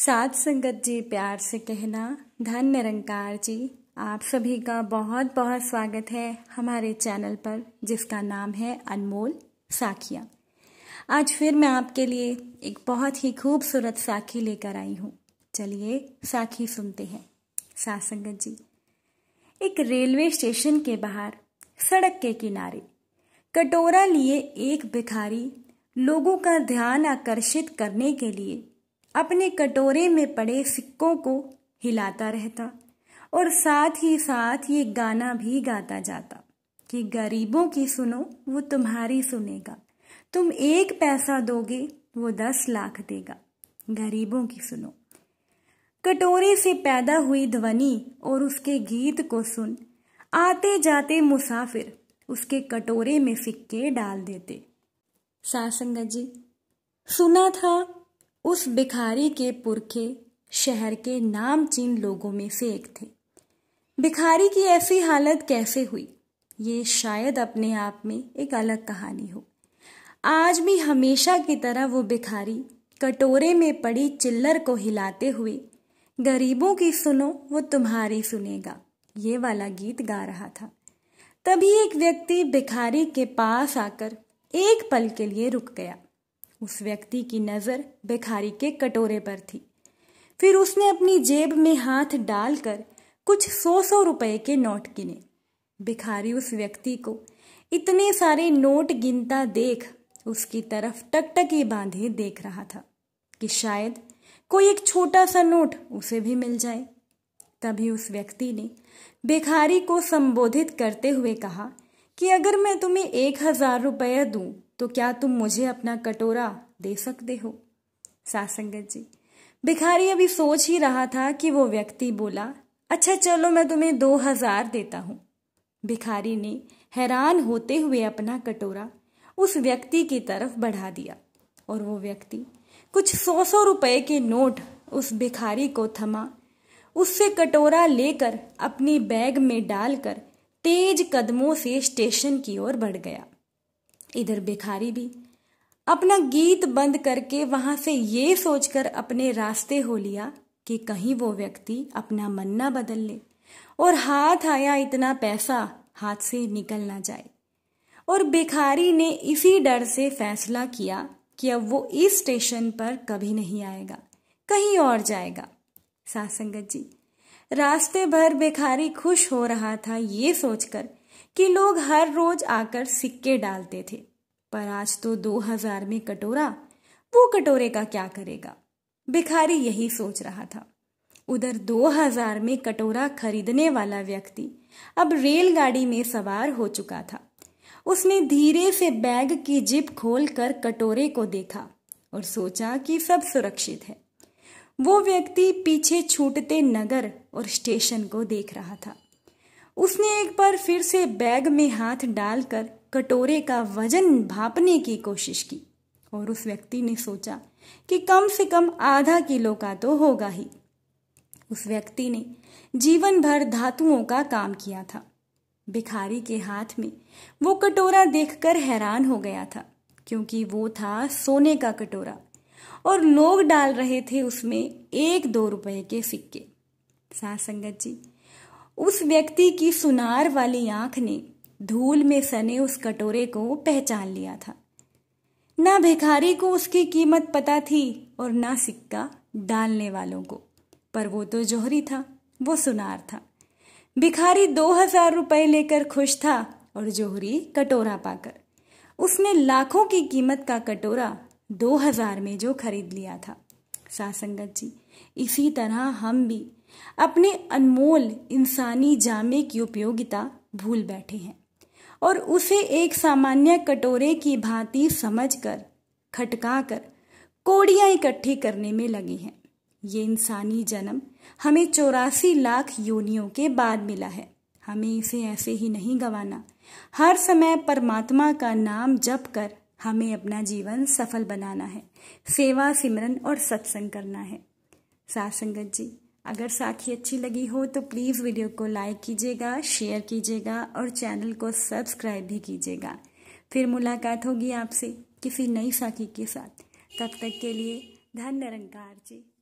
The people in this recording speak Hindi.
साध संगत जी प्यार से कहना धन निरंकार जी आप सभी का बहुत बहुत स्वागत है हमारे चैनल पर जिसका नाम है अनमोल साखिया आज फिर मैं आपके लिए एक बहुत ही खूबसूरत साखी लेकर आई हूँ चलिए साखी सुनते हैं साध संगत जी एक रेलवे स्टेशन के बाहर सड़क के किनारे कटोरा लिए एक भिखारी लोगों का ध्यान आकर्षित करने के लिए अपने कटोरे में पड़े सिक्कों को हिलाता रहता और साथ ही साथ ये गाना भी गाता जाता कि गरीबों की सुनो वो तुम्हारी सुनेगा तुम एक पैसा दोगे वो दस लाख देगा गरीबों की सुनो कटोरे से पैदा हुई ध्वनि और उसके गीत को सुन आते जाते मुसाफिर उसके कटोरे में सिक्के डाल देते सासंगत जी सुना था उस भिखारी के पुरखे शहर के नामचीन लोगों में से एक थे भिखारी की ऐसी हालत कैसे हुई ये शायद अपने आप में एक अलग कहानी हो आज भी हमेशा की तरह वो भिखारी कटोरे में पड़ी चिल्लर को हिलाते हुए गरीबों की सुनो वो तुम्हारी सुनेगा ये वाला गीत गा रहा था तभी एक व्यक्ति भिखारी के पास आकर एक पल के लिए रुक गया उस व्यक्ति की नज़र भिखारी के कटोरे पर थी फिर उसने अपनी जेब में हाथ डालकर कुछ सौ सौ रुपए के नोट गिने भिखारी उस व्यक्ति को इतने सारे नोट गिनता देख उसकी तरफ टकटकी बांधे देख रहा था कि शायद कोई एक छोटा सा नोट उसे भी मिल जाए तभी उस व्यक्ति ने भिखारी को संबोधित करते हुए कहा कि अगर मैं तुम्हें एक हजार रुपया दूं तो क्या तुम मुझे अपना कटोरा दे सकते हो सासंगत जी भिखारी अभी सोच ही रहा था कि वो व्यक्ति बोला अच्छा चलो मैं तुम्हें दो हजार देता हूं भिखारी ने हैरान होते हुए अपना कटोरा उस व्यक्ति की तरफ बढ़ा दिया और वो व्यक्ति कुछ सौ सौ रुपए के नोट उस भिखारी को थमा उससे कटोरा लेकर अपनी बैग में डालकर तेज कदमों से स्टेशन की ओर बढ़ गया इधर भिखारी भी अपना गीत बंद करके वहां से ये सोचकर अपने रास्ते हो लिया कि कहीं वो व्यक्ति अपना मन ना बदल ले और हाथ आया इतना पैसा हाथ से निकल ना जाए और भिखारी ने इसी डर से फैसला किया कि अब वो इस स्टेशन पर कभी नहीं आएगा कहीं और जाएगा सासंगत जी रास्ते भर भिखारी खुश हो रहा था ये सोचकर कि लोग हर रोज आकर सिक्के डालते थे पर आज तो दो हजार में कटोरा वो कटोरे का क्या करेगा भिखारी यही सोच रहा था उधर दो हजार में कटोरा खरीदने वाला व्यक्ति अब रेलगाड़ी में सवार हो चुका था उसने धीरे से बैग की जिप खोलकर कटोरे को देखा और सोचा कि सब सुरक्षित है वो व्यक्ति पीछे छूटते नगर और स्टेशन को देख रहा था उसने एक बार फिर से बैग में हाथ डालकर कटोरे का वजन भापने की कोशिश की और उस व्यक्ति ने सोचा कि कम से कम आधा किलो का तो होगा ही उस व्यक्ति ने जीवन भर धातुओं का काम किया था भिखारी के हाथ में वो कटोरा देखकर हैरान हो गया था क्योंकि वो था सोने का कटोरा और लोग डाल रहे थे उसमें एक दो रुपए के सिक्के सास संगत जी उस व्यक्ति की सुनार वाली आंख ने धूल में सने उस कटोरे को पहचान लिया था ना भिखारी को उसकी कीमत पता थी और ना सिक्का डालने वालों को पर वो तो जोहरी था वो सुनार था भिखारी दो हजार रुपये लेकर खुश था और जोहरी कटोरा पाकर उसने लाखों की कीमत का कटोरा दो हजार में जो खरीद लिया था सासंगत जी इसी तरह हम भी अपने अनमोल इंसानी जामे की उपयोगिता भूल बैठे हैं और उसे एक सामान्य कटोरे की भांति समझकर खटकाकर कोड़ियां इकट्ठी करने में लगे हैं ये इंसानी जन्म हमें चौरासी लाख योनियों के बाद मिला है हमें इसे ऐसे ही नहीं गवाना हर समय परमात्मा का नाम जप कर हमें अपना जीवन सफल बनाना है सेवा सिमरन और सत्संग करना है साथ संगत जी अगर साखी अच्छी लगी हो तो प्लीज़ वीडियो को लाइक कीजिएगा शेयर कीजिएगा और चैनल को सब्सक्राइब भी कीजिएगा फिर मुलाकात होगी आपसे किसी नई साखी के साथ तब तक, तक के लिए धन निरंकार जी